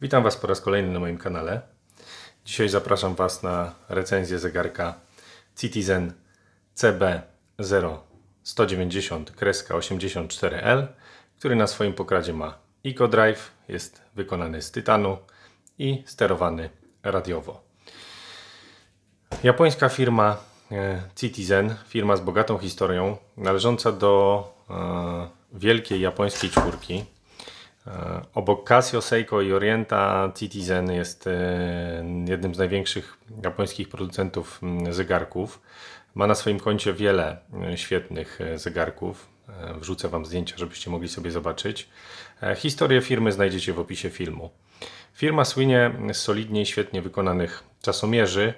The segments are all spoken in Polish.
Witam Was po raz kolejny na moim kanale. Dzisiaj zapraszam Was na recenzję zegarka Citizen CB0190-84L, który na swoim pokradzie ma EcoDrive, jest wykonany z tytanu i sterowany radiowo. Japońska firma e, Citizen, firma z bogatą historią, należąca do e, wielkiej japońskiej czwórki, E, obok Casio, Seiko i Orienta Citizen jest e, jednym z największych japońskich producentów zegarków. Ma na swoim koncie wiele e, świetnych zegarków. Wrzucę Wam zdjęcia, żebyście mogli sobie zobaczyć. Historię firmy znajdziecie w opisie filmu. Firma słynie z solidnie i świetnie wykonanych czasomierzy,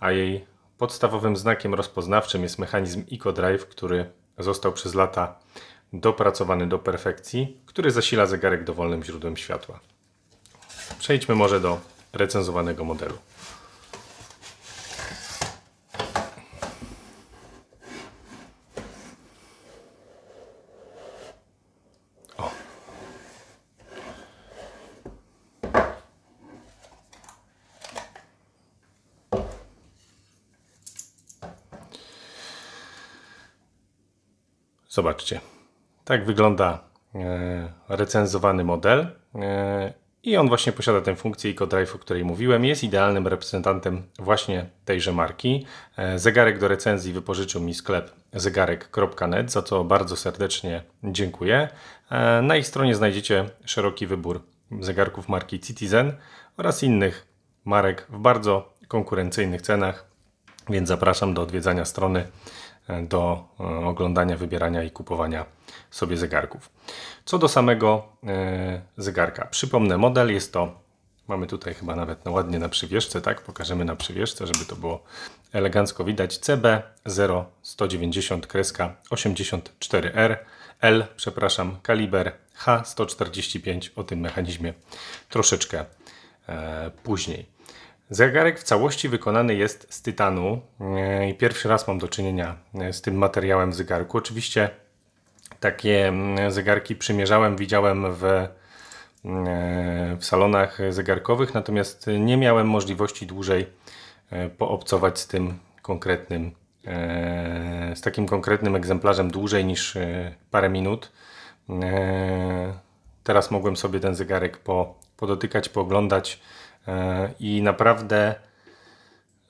a jej podstawowym znakiem rozpoznawczym jest mechanizm EcoDrive, który został przez lata dopracowany do perfekcji, który zasila zegarek dowolnym źródłem światła. Przejdźmy może do recenzowanego modelu. O. Zobaczcie, tak wygląda e, recenzowany model e, i on właśnie posiada tę funkcję EcoDrive, o której mówiłem. Jest idealnym reprezentantem właśnie tejże marki. E, zegarek do recenzji wypożyczył mi sklep zegarek.net, za co bardzo serdecznie dziękuję. Na ich stronie znajdziecie szeroki wybór zegarków marki Citizen oraz innych marek w bardzo konkurencyjnych cenach, więc zapraszam do odwiedzania strony do e, oglądania, wybierania i kupowania sobie zegarków. Co do samego e, zegarka, przypomnę, model jest to, mamy tutaj chyba nawet no ładnie na przywieszce, tak? Pokażemy na przywieszce, żeby to było elegancko widać. CB0190-84R L, przepraszam, kaliber H145. O tym mechanizmie troszeczkę e, później. Zegarek w całości wykonany jest z tytanu e, i pierwszy raz mam do czynienia e, z tym materiałem w zegarku. Oczywiście takie zegarki przymierzałem, widziałem w, e, w salonach zegarkowych, natomiast nie miałem możliwości dłużej poobcować z tym konkretnym, z takim konkretnym egzemplarzem dłużej niż parę minut. Teraz mogłem sobie ten zegarek po, podotykać, pooglądać E, I naprawdę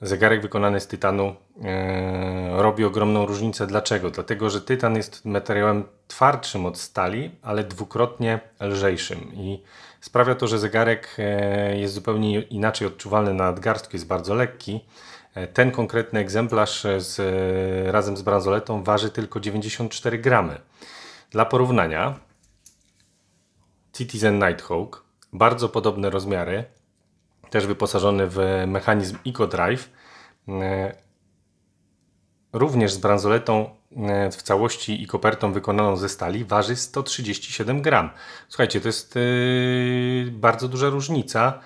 zegarek wykonany z tytanu e, robi ogromną różnicę. Dlaczego? Dlatego, że tytan jest materiałem twardszym od stali, ale dwukrotnie lżejszym. I sprawia to, że zegarek e, jest zupełnie inaczej odczuwalny na nadgarstku, jest bardzo lekki. Ten konkretny egzemplarz z, razem z bransoletą waży tylko 94 gramy. Dla porównania, Citizen Nighthawk, bardzo podobne rozmiary, też wyposażony w mechanizm EcoDrive. E, również z bransoletą e, w całości i kopertą wykonaną ze stali waży 137 gram. Słuchajcie, to jest e, bardzo duża różnica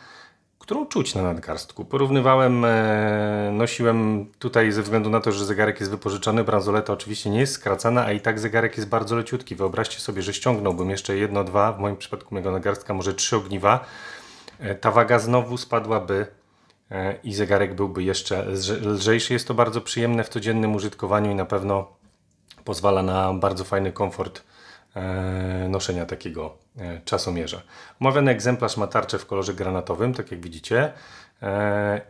którą czuć na nadgarstku. Porównywałem, nosiłem tutaj ze względu na to, że zegarek jest wypożyczony, bransoleta oczywiście nie jest skracana, a i tak zegarek jest bardzo leciutki. Wyobraźcie sobie, że ściągnąłbym jeszcze jedno, dwa, w moim przypadku mojego nadgarstka może trzy ogniwa, E, ta waga znowu spadłaby e, i zegarek byłby jeszcze lżejszy. Jest to bardzo przyjemne w codziennym użytkowaniu i na pewno pozwala na bardzo fajny komfort e, noszenia takiego czasomierza. Omawiany egzemplarz ma tarczę w kolorze granatowym, tak jak widzicie,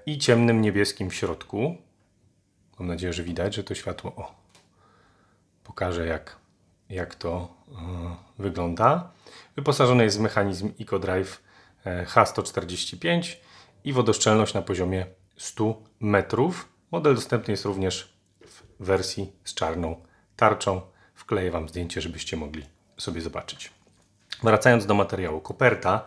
i ciemnym niebieskim w środku. Mam nadzieję, że widać, że to światło o, pokaże, jak, jak to wygląda. Wyposażony jest w mechanizm EcoDrive H145 i wodoszczelność na poziomie 100 metrów. Model dostępny jest również w wersji z czarną tarczą. Wkleję Wam zdjęcie, żebyście mogli sobie zobaczyć. Wracając do materiału, koperta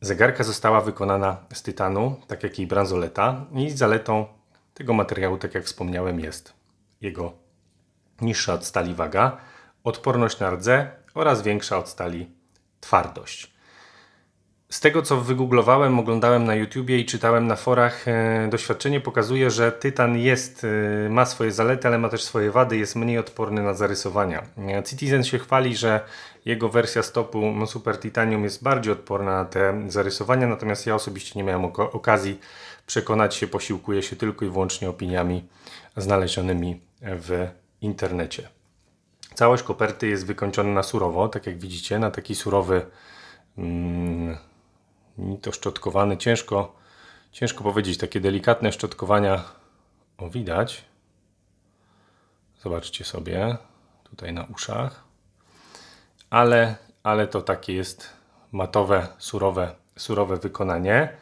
zegarka została wykonana z tytanu, tak jak i bransoleta i zaletą tego materiału, tak jak wspomniałem, jest jego niższa od stali waga, odporność na rdze oraz większa od stali twardość. Z tego co wygooglowałem, oglądałem na YouTubie i czytałem na forach, e, doświadczenie pokazuje, że tytan jest, e, ma swoje zalety, ale ma też swoje wady, jest mniej odporny na zarysowania. E, Citizen się chwali, że jego wersja stopu no, Super Titanium jest bardziej odporna na te zarysowania, natomiast ja osobiście nie miałem okazji przekonać się, posiłkuję się tylko i wyłącznie opiniami znalezionymi w internecie. Całość koperty jest wykończona na surowo, tak jak widzicie, na taki surowy mm, mi to szczotkowany ciężko, ciężko powiedzieć, takie delikatne szczotkowania o widać. Zobaczcie sobie tutaj na uszach. Ale, ale to takie jest matowe, surowe, surowe wykonanie.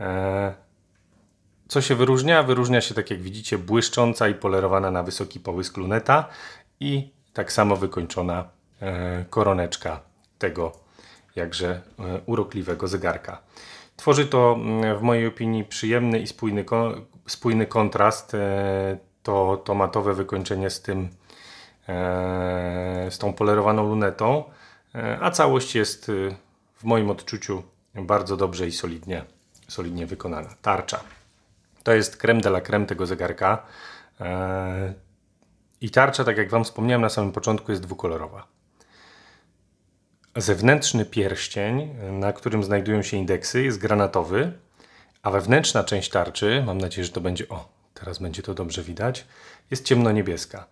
E, co się wyróżnia? Wyróżnia się, tak jak widzicie, błyszcząca i polerowana na wysoki połysk luneta i tak samo wykończona e, koroneczka tego jakże e, urokliwego zegarka. Tworzy to w mojej opinii przyjemny i spójny, spójny kontrast, e, to tomatowe wykończenie z tym, e, z tą polerowaną lunetą, a całość jest w moim odczuciu bardzo dobrze i solidnie, solidnie wykonana. Tarcza. To jest creme de la creme tego zegarka. I tarcza, tak jak Wam wspomniałem na samym początku, jest dwukolorowa. Zewnętrzny pierścień, na którym znajdują się indeksy, jest granatowy, a wewnętrzna część tarczy, mam nadzieję, że to będzie, o, teraz będzie to dobrze widać, jest ciemnoniebieska.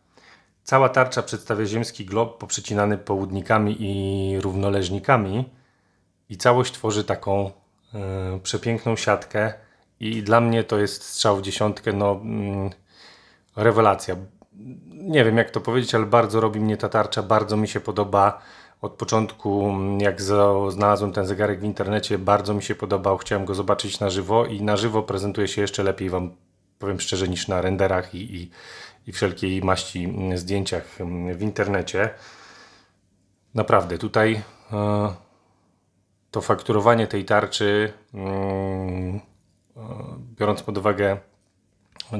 Cała tarcza przedstawia ziemski glob poprzecinany południkami i równoleżnikami i całość tworzy taką y, przepiękną siatkę i dla mnie to jest strzał w dziesiątkę, no mm, rewelacja. Nie wiem jak to powiedzieć, ale bardzo robi mnie ta tarcza, bardzo mi się podoba od początku, mm, jak znalazłem ten zegarek w internecie, bardzo mi się podobał. Chciałem go zobaczyć na żywo i na żywo prezentuje się jeszcze lepiej Wam powiem szczerze, niż na renderach i, i, i, wszelkiej maści mm, zdjęciach mm, w internecie. Naprawdę, tutaj e, to fakturowanie tej tarczy, e, biorąc pod uwagę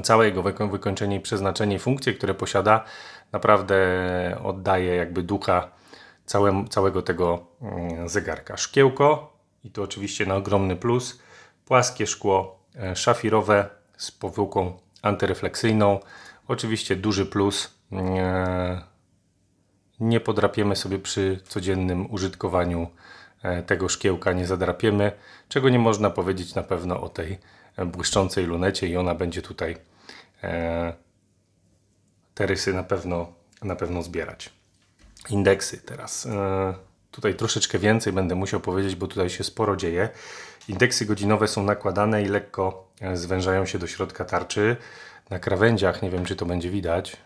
całe jego wykończenie i przeznaczenie i funkcje, które posiada, naprawdę oddaje jakby ducha całe, całego tego mm, zegarka. Szkiełko, i to oczywiście na ogromny plus, płaskie szkło e, szafirowe z powłoką antyrefleksyjną. Oczywiście duży plus. E, nie podrapiemy sobie przy codziennym użytkowaniu e, tego szkiełka, nie zadrapiemy, czego nie można powiedzieć na pewno o tej błyszczącej lunecie i ona będzie tutaj te rysy na pewno, na pewno zbierać. Indeksy teraz. E, tutaj troszeczkę więcej będę musiał powiedzieć, bo tutaj się sporo dzieje. Indeksy godzinowe są nakładane i lekko e, zwężają się do środka tarczy. Na krawędziach, nie wiem czy to będzie widać,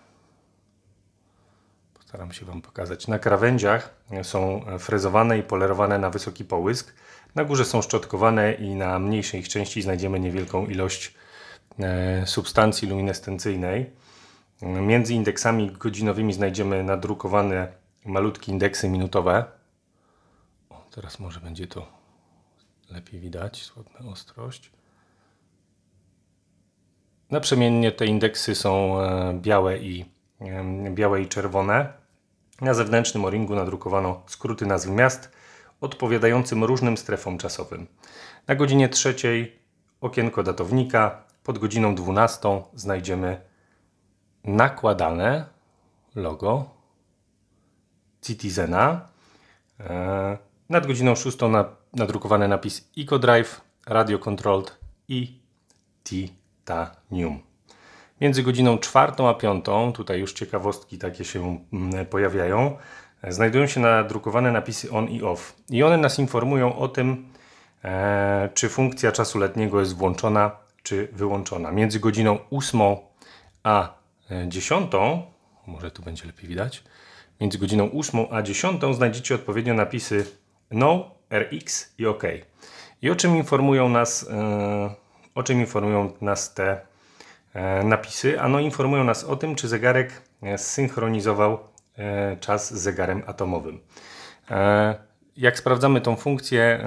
postaram się Wam pokazać. Na krawędziach e, są frezowane i polerowane na wysoki połysk. Na górze są szczotkowane i na mniejszej ich części znajdziemy niewielką ilość substancji luminescencyjnej. Między indeksami godzinowymi znajdziemy nadrukowane malutkie indeksy minutowe. O, teraz może będzie to lepiej widać, Słodna ostrość. Naprzemiennie te indeksy są e, białe i, e, białe i czerwone. Na zewnętrznym oringu nadrukowano skróty nazw miast odpowiadającym różnym strefom czasowym. Na godzinie trzeciej okienko datownika, pod godziną 12 znajdziemy nakładane logo Citizena. E, nad godziną 6 nadrukowany napis EcoDrive, Radio Controlled i Titanium. Między godziną 4 a 5, tutaj już ciekawostki takie się mm, pojawiają, e, znajdują się nadrukowane napisy on i off. I one nas informują o tym, e, czy funkcja czasu letniego jest włączona czy wyłączona. Między godziną 8 a 10, może tu będzie lepiej widać, między godziną 8 a 10 znajdziecie odpowiednio napisy No, RX i OK. I o czym informują nas, e, o czym informują nas te e, napisy? Ano informują nas o tym, czy zegarek e, zsynchronizował czas z zegarem atomowym. Jak sprawdzamy tą funkcję,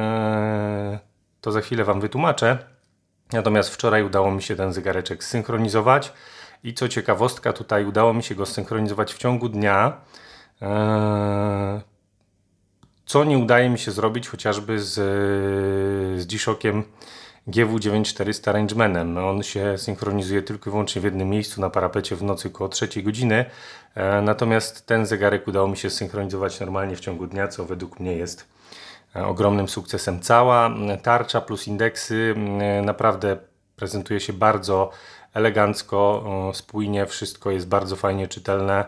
to za chwilę Wam wytłumaczę. Natomiast wczoraj udało mi się ten zegareczek synchronizować i co ciekawostka, tutaj udało mi się go synchronizować w ciągu dnia. Eee, co nie udaje mi się zrobić chociażby z, e, z g GW9400 Rangemanem. On się synchronizuje tylko i wyłącznie w jednym miejscu na parapecie w nocy około 3 godziny. Eee, natomiast ten zegarek udało mi się synchronizować normalnie w ciągu dnia, co według mnie jest e, ogromnym sukcesem. Cała mm, tarcza plus indeksy mm, naprawdę prezentuje się bardzo elegancko, spójnie, wszystko jest bardzo fajnie czytelne.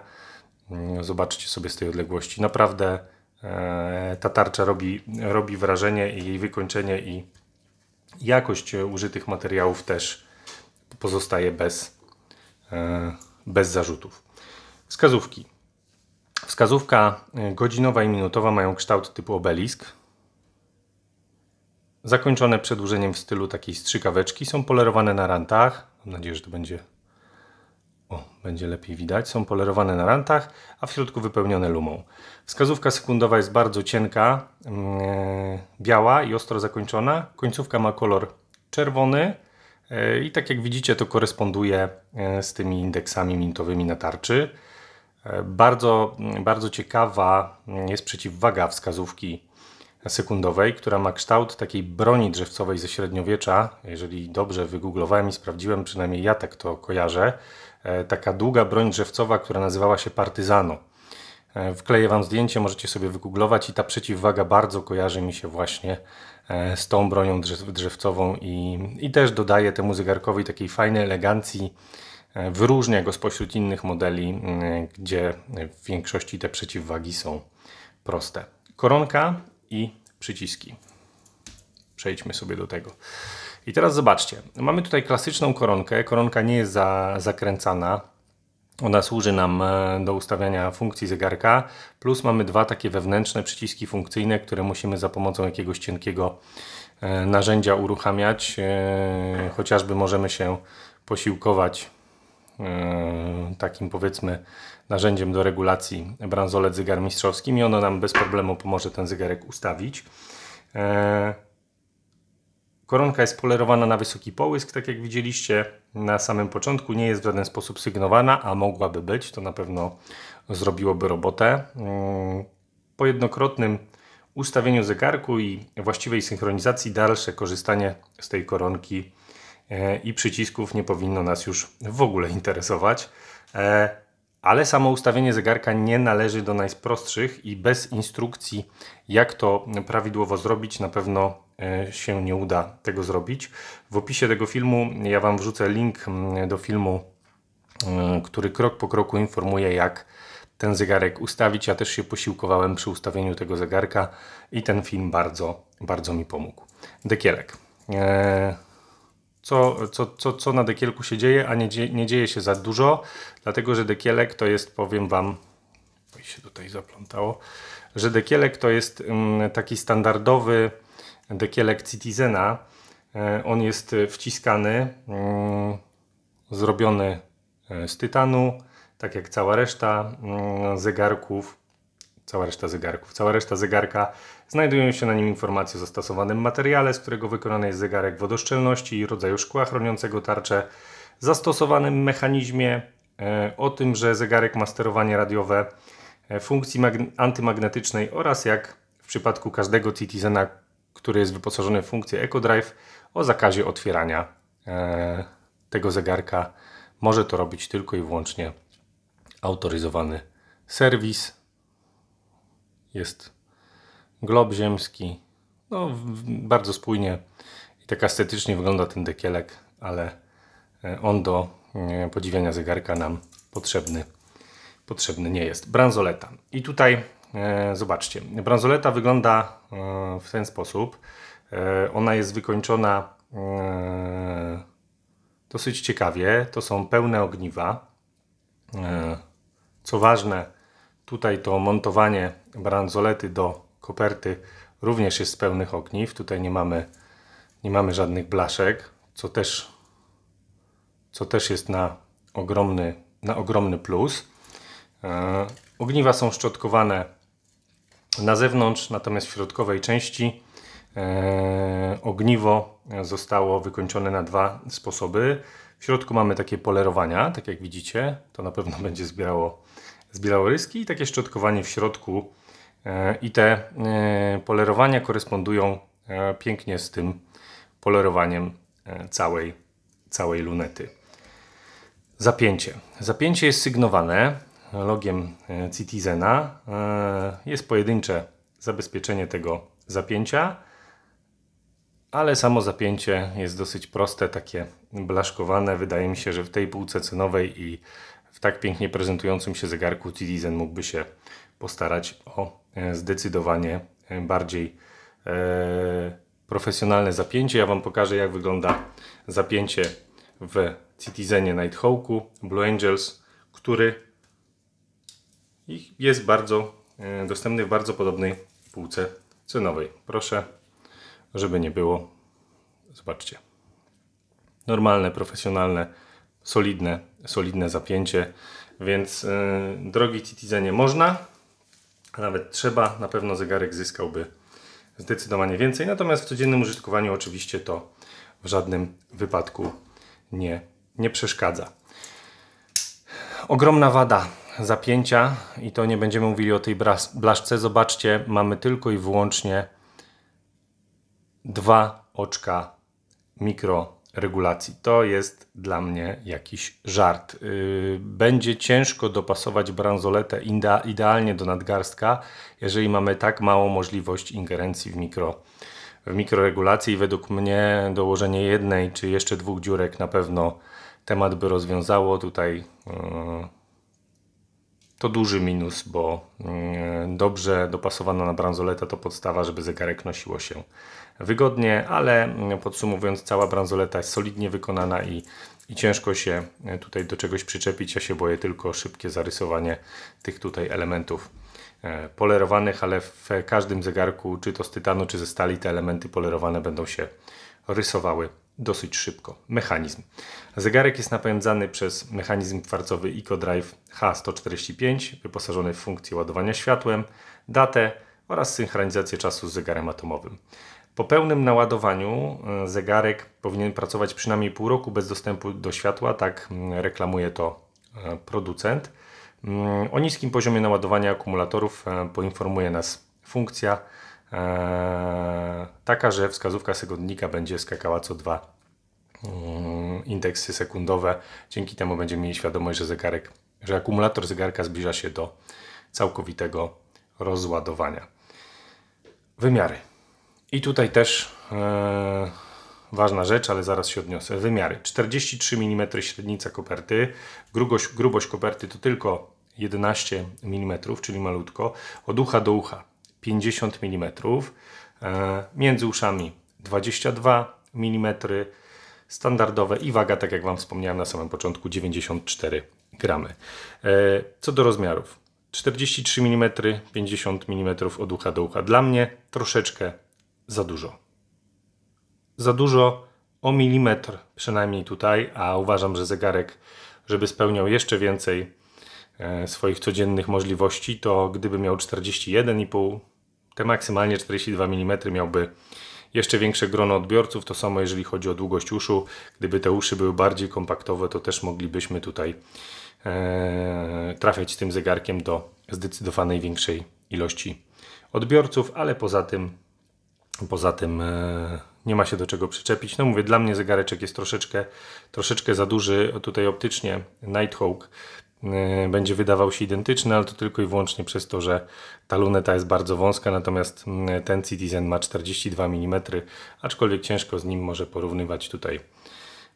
Mm, Zobaczcie sobie z tej odległości. Naprawdę e, ta tarcza robi, robi wrażenie i jej wykończenie i jakość e, użytych materiałów też pozostaje bez, e, bez zarzutów. Wskazówki. Wskazówka godzinowa i minutowa mają kształt typu obelisk. Zakończone przedłużeniem w stylu takiej strzykaweczki są polerowane na rantach. Mam nadzieję, że to będzie o, będzie lepiej widać. Są polerowane na rantach, a w środku wypełnione lumą. Wskazówka sekundowa jest bardzo cienka, yy, biała i ostro zakończona. Końcówka ma kolor czerwony e, i tak jak widzicie to koresponduje e, z tymi indeksami mintowymi na tarczy. Bardzo, mm, bardzo ciekawa mm, jest przeciwwaga wskazówki sekundowej, która ma kształt takiej broni drzewcowej ze średniowiecza. Jeżeli dobrze wygooglowałem i sprawdziłem, przynajmniej ja tak to kojarzę. E, taka długa broń drzewcowa, która nazywała się partyzano. E, wkleję Wam zdjęcie, możecie sobie wygooglować i ta przeciwwaga bardzo kojarzy mi się właśnie e, z tą bronią drzewcową i, i też dodaje temu zegarkowi takiej fajnej elegancji, wyróżnia go spośród innych modeli, mm, gdzie w większości te przeciwwagi są proste. Koronka i przyciski. Przejdźmy sobie do tego. I teraz zobaczcie, mamy tutaj klasyczną koronkę. Koronka nie jest za, zakręcana. Ona służy nam e, do ustawiania funkcji zegarka, plus mamy dwa takie wewnętrzne przyciski funkcyjne, które musimy za pomocą jakiegoś cienkiego e, narzędzia uruchamiać. E, chociażby możemy się posiłkować E, takim powiedzmy narzędziem do regulacji bransolet zegarmistrzowskim i ono nam bez problemu pomoże ten zegarek ustawić. E, koronka jest polerowana na wysoki połysk, tak jak widzieliście na samym początku, nie jest w żaden sposób sygnowana, a mogłaby być, to na pewno zrobiłoby robotę. E, po jednokrotnym ustawieniu zegarku i właściwej synchronizacji dalsze korzystanie z tej koronki E, i przycisków nie powinno nas już w ogóle interesować. E, ale samo ustawienie zegarka nie należy do najprostszych i bez instrukcji, jak to prawidłowo zrobić, na pewno e, się nie uda tego zrobić. W opisie tego filmu ja Wam wrzucę link mm, do filmu, który krok po kroku informuje, jak ten zegarek ustawić. Ja też się posiłkowałem przy ustawieniu tego zegarka i ten film bardzo, bardzo mi pomógł. Dekielek. Eee co, co, co, co na dekielku się dzieje, a nie, dzieje, nie dzieje się za dużo, dlatego że dekielek to jest, powiem Wam, bo się tutaj zaplątało, że dekielek to jest mm, taki standardowy dekielek Citizena. E, on jest wciskany, mm, zrobiony e, z tytanu, tak jak cała reszta mm, zegarków cała reszta zegarków. Cała reszta zegarka znajdują się na nim informacje o zastosowanym materiale, z którego wykonany jest zegarek, wodoszczelności i rodzaju szkła chroniącego tarczę, zastosowanym mechanizmie, e, o tym, że zegarek ma sterowanie radiowe, e, funkcji antymagnetycznej oraz jak w przypadku każdego Citizena, który jest wyposażony w funkcję EcoDrive, o zakazie otwierania e, tego zegarka. Może to robić tylko i wyłącznie autoryzowany serwis jest glob ziemski. No, bardzo spójnie i tak estetycznie wygląda ten dekielek, ale e, on do e, podziwiania zegarka nam potrzebny, potrzebny nie jest. Bransoleta. I tutaj e, zobaczcie, bransoleta wygląda e, w ten sposób. E, ona jest wykończona e, dosyć ciekawie. To są pełne ogniwa. E, co ważne, Tutaj to montowanie bransolety do koperty również jest z pełnych ogniw. Tutaj nie mamy, nie mamy żadnych blaszek, co też, co też jest na ogromny, na ogromny plus. E, ogniwa są szczotkowane na zewnątrz, natomiast w środkowej części e, ogniwo zostało wykończone na dwa sposoby. W środku mamy takie polerowania, tak jak widzicie, to na pewno będzie zbierało z białoryski i takie szczotkowanie w środku. E, I te e, polerowania korespondują e, pięknie z tym polerowaniem całej, całej lunety. Zapięcie. Zapięcie jest sygnowane logiem Citizena. Jest pojedyncze zabezpieczenie tego zapięcia, ale samo zapięcie jest dosyć proste, takie blaszkowane. Wydaje mi się, że w tej półce cenowej i w tak pięknie prezentującym się zegarku Citizen mógłby się postarać o e, zdecydowanie e, bardziej e, profesjonalne zapięcie. Ja Wam pokażę jak wygląda zapięcie w Citizenie Nighthawku Blue Angels, który jest bardzo e, dostępny w bardzo podobnej półce cenowej. Proszę, żeby nie było. Zobaczcie. Normalne, profesjonalne, solidne solidne zapięcie, więc y, drogi Titizenie można, nawet trzeba, na pewno zegarek zyskałby zdecydowanie więcej, natomiast w codziennym użytkowaniu oczywiście to w żadnym wypadku nie, nie przeszkadza. Ogromna wada zapięcia i to nie będziemy mówili o tej blaszce. Zobaczcie, mamy tylko i wyłącznie dwa oczka mikro regulacji. To jest dla mnie jakiś żart. Y, będzie ciężko dopasować bransoletę idealnie do nadgarstka, jeżeli mamy tak małą możliwość ingerencji w mikro w mikroregulacji. Według mnie dołożenie jednej czy jeszcze dwóch dziurek na pewno temat by rozwiązało. Tutaj y, to duży minus, bo y, dobrze dopasowana na bransoleta to podstawa, żeby zegarek nosiło się wygodnie, ale podsumowując, cała bransoleta jest solidnie wykonana i, i ciężko się e, tutaj do czegoś przyczepić. Ja się boję tylko szybkie zarysowanie tych tutaj elementów e, polerowanych, ale w każdym zegarku, czy to z tytanu, czy ze stali, te elementy polerowane będą się rysowały dosyć szybko. Mechanizm. Zegarek jest napędzany przez mechanizm kwarcowy EcoDrive H145, wyposażony w funkcję ładowania światłem, datę oraz synchronizację czasu z zegarem atomowym. Po pełnym naładowaniu e, zegarek powinien pracować przynajmniej pół roku bez dostępu do światła, tak reklamuje to e, producent. Mm, o niskim poziomie naładowania akumulatorów e, poinformuje nas funkcja taka, że wskazówka sekundnika będzie skakała co dwa mm, indeksy sekundowe. Dzięki temu będziemy mieli świadomość, że zegarek, że akumulator zegarka zbliża się do całkowitego rozładowania. Wymiary. I tutaj też yy, ważna rzecz, ale zaraz się odniosę. Wymiary. 43 mm średnica koperty. Grubość, grubość koperty to tylko 11 mm, czyli malutko. Od ucha do ucha 50 mm. Yy, między uszami 22 mm standardowe i waga, tak jak Wam wspomniałem na samym początku, 94 gramy. E, co do rozmiarów, 43 mm, 50 mm od ucha do ucha. Dla mnie troszeczkę za dużo. Za dużo o milimetr, przynajmniej tutaj, a uważam, że zegarek, żeby spełniał jeszcze więcej e, swoich codziennych możliwości, to gdyby miał 41,5, te maksymalnie 42 mm miałby jeszcze większe grono odbiorców. To samo jeżeli chodzi o długość uszu. Gdyby te uszy były bardziej kompaktowe, to też moglibyśmy tutaj trafić e, trafiać z tym zegarkiem do zdecydowanej większej ilości odbiorców, ale poza tym Poza tym e, nie ma się do czego przyczepić. No mówię, dla mnie zegareczek jest troszeczkę, troszeczkę za duży. Tutaj optycznie Nighthawk e, będzie wydawał się identyczny, ale to tylko i wyłącznie przez to, że ta luneta jest bardzo wąska, natomiast ten Citizen ma 42 mm, aczkolwiek ciężko z nim może porównywać tutaj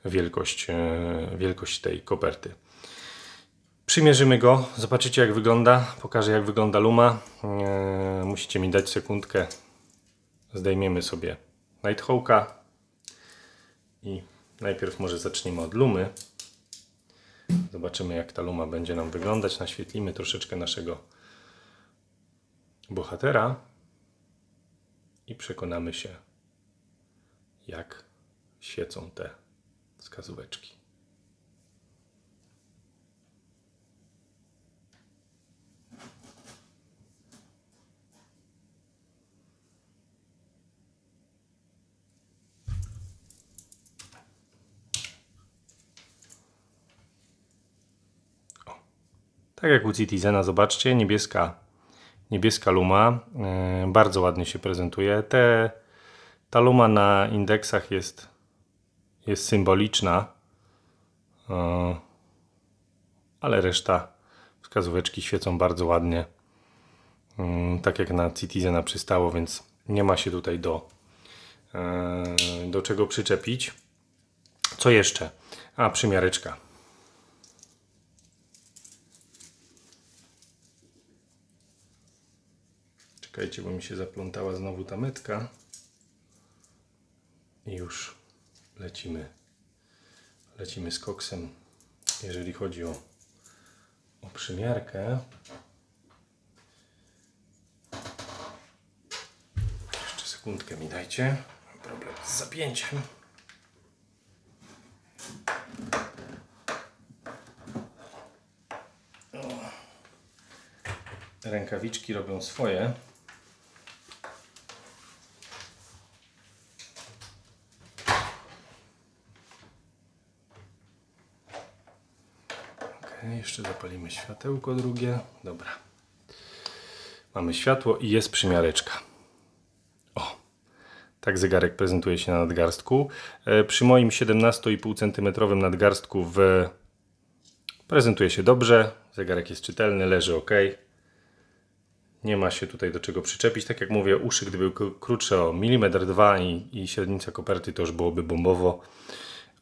wielkość, e, wielkość tej koperty. Przymierzymy go, zobaczycie jak wygląda, pokażę jak wygląda luma. Musicie mi dać sekundkę, Zdejmiemy sobie Nighthawka i najpierw może zaczniemy od lumy. Zobaczymy jak ta luma będzie nam wyglądać. Naświetlimy troszeczkę naszego bohatera i przekonamy się jak świecą te wskazóweczki. Tak jak u Citizena, zobaczcie, niebieska, niebieska luma e, bardzo ładnie się prezentuje. Te, ta luma na indeksach jest, jest symboliczna, e, ale reszta wskazóweczki świecą bardzo ładnie, e, tak jak na Citizena przystało, więc nie ma się tutaj do, do czego przyczepić. Co jeszcze? A, przymiareczka. Czekajcie, bo mi się zaplątała znowu ta metka. I już lecimy. Lecimy z koksem. Jeżeli chodzi o, o przymiarkę. Jeszcze sekundkę mi dajcie. Mam problem z zapięciem. rękawiczki robią swoje. jeszcze zapalimy światełko drugie. Dobra. Mamy światło i jest przymiareczka. O, tak zegarek prezentuje się na nadgarstku. E, przy moim 17,5 cm nadgarstku w... prezentuje się dobrze. Zegarek jest czytelny, leży ok. Nie ma się tutaj do czego przyczepić. Tak jak mówię, uszy gdyby były krótsze o milimetr, dwa i, i średnica koperty to już byłoby bombowo.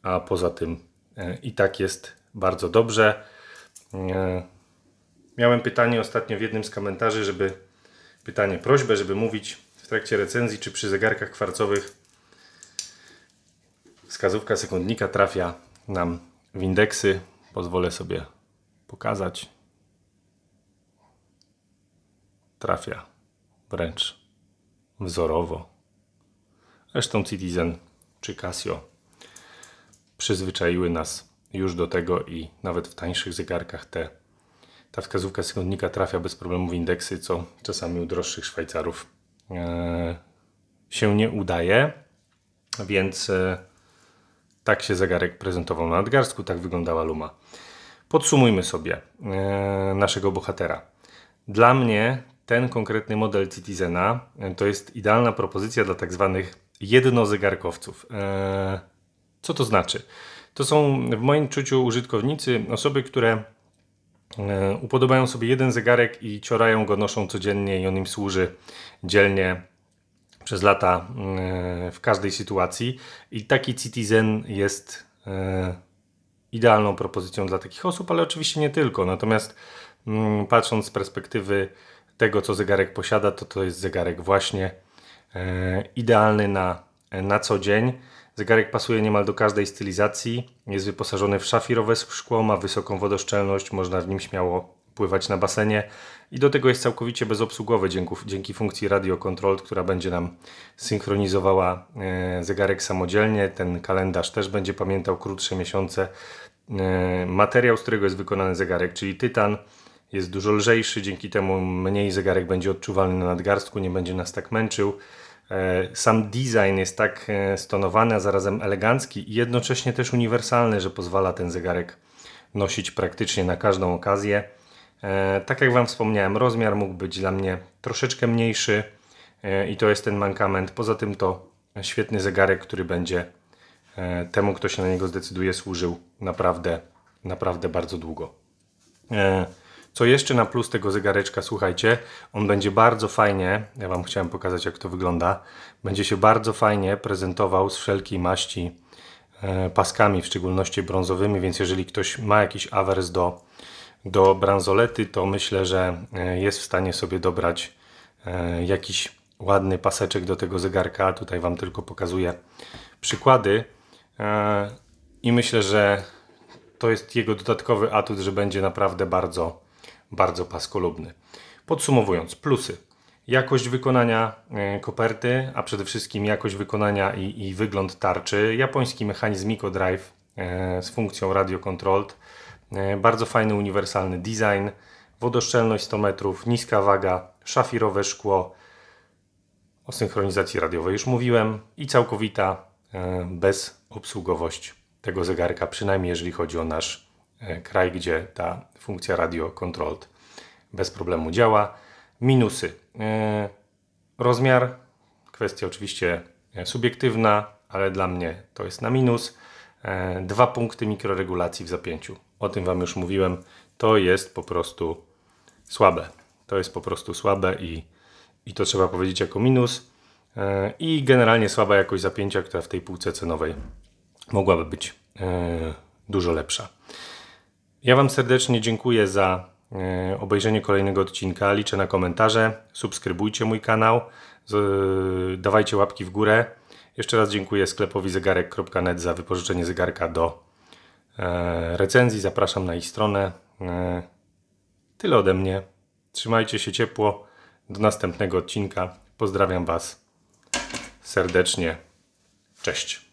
A poza tym e, i tak jest bardzo dobrze. Miałem pytanie ostatnio w jednym z komentarzy, żeby pytanie, prośbę, żeby mówić w trakcie recenzji, czy przy zegarkach kwarcowych wskazówka sekundnika trafia nam w indeksy. Pozwolę sobie pokazać. Trafia wręcz wzorowo. Zresztą Citizen czy Casio przyzwyczaiły nas już do tego i nawet w tańszych zegarkach te, ta wskazówka sekundnika trafia bez problemu w indeksy, co czasami u droższych Szwajcarów e, się nie udaje. Więc e, tak się zegarek prezentował na nadgarstku, tak wyglądała luma. Podsumujmy sobie e, naszego bohatera. Dla mnie ten konkretny model Citizena e, to jest idealna propozycja dla tak zwanych jednozegarkowców. E, co to znaczy? To są w moim czuciu użytkownicy, osoby, które e, upodobają sobie jeden zegarek i ciorają go, noszą codziennie i on im służy dzielnie przez lata e, w każdej sytuacji. I taki Citizen jest e, idealną propozycją dla takich osób, ale oczywiście nie tylko. Natomiast mm, patrząc z perspektywy tego, co zegarek posiada, to to jest zegarek właśnie idealny na, na co dzień. Zegarek pasuje niemal do każdej stylizacji, jest wyposażony w szafirowe szkło, ma wysoką wodoszczelność, można w nim śmiało pływać na basenie i do tego jest całkowicie bezobsługowy dzięki, dzięki funkcji Radio Control, która będzie nam synchronizowała e, zegarek samodzielnie. Ten kalendarz też będzie pamiętał krótsze miesiące. E, materiał, z którego jest wykonany zegarek, czyli tytan, jest dużo lżejszy, dzięki temu mniej zegarek będzie odczuwalny na nadgarstku, nie będzie nas tak męczył. E, sam design jest tak e, stonowany, a zarazem elegancki i jednocześnie też uniwersalny, że pozwala ten zegarek nosić praktycznie na każdą okazję. E, tak jak Wam wspomniałem, rozmiar mógł być dla mnie troszeczkę mniejszy i to jest ten mankament. Poza tym to świetny zegarek, który będzie temu, kto się na niego zdecyduje, służył naprawdę, naprawdę bardzo długo. Co jeszcze na plus tego zegareczka, słuchajcie, on będzie bardzo fajnie, ja Wam chciałem pokazać jak to wygląda, będzie się bardzo fajnie prezentował z wszelkiej maści e, paskami, w szczególności brązowymi, więc jeżeli ktoś ma jakiś awers do, do bransolety, to myślę, że e, jest w stanie sobie dobrać e, jakiś ładny paseczek do tego zegarka. Tutaj Wam tylko pokazuję przykłady i myślę, że to jest jego dodatkowy atut, że będzie naprawdę bardzo bardzo paskolubny. Podsumowując, plusy. Jakość wykonania e, koperty, a przede wszystkim jakość wykonania i, i wygląd tarczy. Japoński mechanizm Miko Drive e, z funkcją radio controlled. E, bardzo fajny, uniwersalny design. Wodoszczelność 100 metrów, niska waga, szafirowe szkło. O synchronizacji radiowej już mówiłem i całkowita bezobsługowość tego zegarka, przynajmniej jeżeli chodzi o nasz E, kraj, gdzie ta funkcja radio controlled bez problemu działa. Minusy. E, rozmiar, kwestia oczywiście e, subiektywna, ale dla mnie to jest na minus. Dwa punkty mikroregulacji w zapięciu. O tym Wam już mówiłem. To jest po prostu słabe. To jest po prostu słabe i, i to trzeba powiedzieć jako minus. I generalnie słaba jakość zapięcia, która w tej półce cenowej mogłaby być dużo lepsza. Ja Wam serdecznie dziękuję za e, obejrzenie kolejnego odcinka. Liczę na komentarze. Subskrybujcie mój kanał. E, dawajcie łapki w górę. Jeszcze raz dziękuję sklepowi zegarek.net za wypożyczenie zegarka do e, recenzji. Zapraszam na ich stronę. Tyle ode mnie. Trzymajcie się ciepło. Do następnego odcinka. Pozdrawiam Was serdecznie. Cześć.